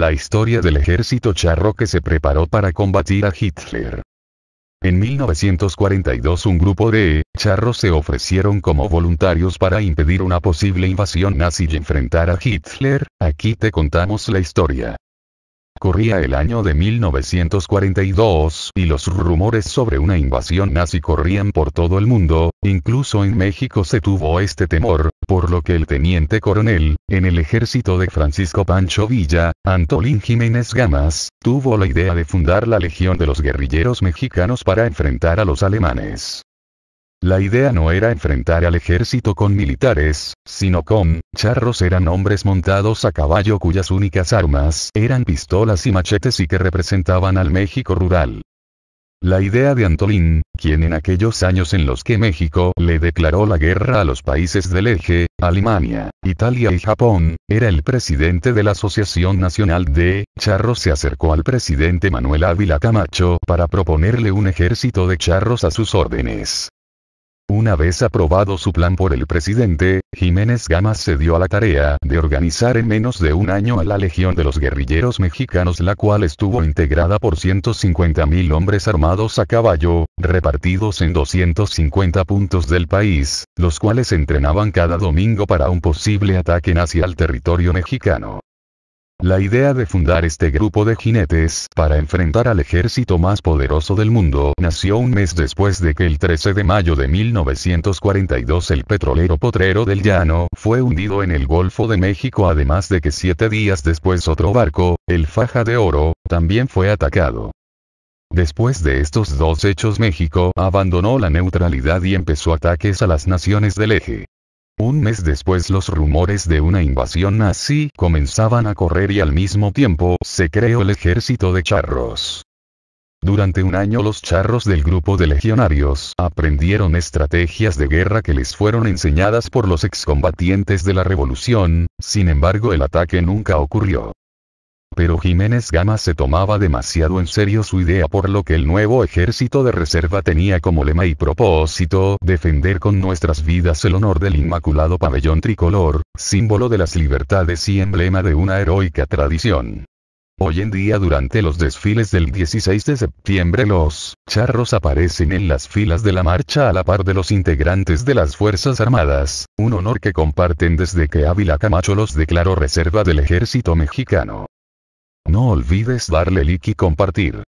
La historia del ejército charro que se preparó para combatir a Hitler. En 1942 un grupo de charros se ofrecieron como voluntarios para impedir una posible invasión nazi y enfrentar a Hitler, aquí te contamos la historia. Corría el año de 1942, y los rumores sobre una invasión nazi corrían por todo el mundo, incluso en México se tuvo este temor, por lo que el teniente coronel, en el ejército de Francisco Pancho Villa, Antolín Jiménez Gamas, tuvo la idea de fundar la Legión de los Guerrilleros Mexicanos para enfrentar a los alemanes. La idea no era enfrentar al ejército con militares, sino con charros eran hombres montados a caballo cuyas únicas armas eran pistolas y machetes y que representaban al México rural. La idea de Antolín, quien en aquellos años en los que México le declaró la guerra a los países del eje, Alemania, Italia y Japón, era el presidente de la Asociación Nacional de Charros, se acercó al presidente Manuel Ávila Camacho para proponerle un ejército de charros a sus órdenes. Una vez aprobado su plan por el presidente, Jiménez Gamas se dio a la tarea de organizar en menos de un año a la Legión de los Guerrilleros Mexicanos la cual estuvo integrada por 150.000 hombres armados a caballo, repartidos en 250 puntos del país, los cuales entrenaban cada domingo para un posible ataque hacia el territorio mexicano. La idea de fundar este grupo de jinetes para enfrentar al ejército más poderoso del mundo nació un mes después de que el 13 de mayo de 1942 el petrolero potrero del llano fue hundido en el Golfo de México además de que siete días después otro barco, el Faja de Oro, también fue atacado. Después de estos dos hechos México abandonó la neutralidad y empezó ataques a las naciones del eje. Un mes después los rumores de una invasión nazi comenzaban a correr y al mismo tiempo se creó el ejército de charros. Durante un año los charros del grupo de legionarios aprendieron estrategias de guerra que les fueron enseñadas por los excombatientes de la revolución, sin embargo el ataque nunca ocurrió pero Jiménez Gama se tomaba demasiado en serio su idea por lo que el nuevo ejército de reserva tenía como lema y propósito defender con nuestras vidas el honor del inmaculado pabellón tricolor, símbolo de las libertades y emblema de una heroica tradición. Hoy en día durante los desfiles del 16 de septiembre los charros aparecen en las filas de la marcha a la par de los integrantes de las Fuerzas Armadas, un honor que comparten desde que Ávila Camacho los declaró reserva del ejército mexicano. No olvides darle like y compartir.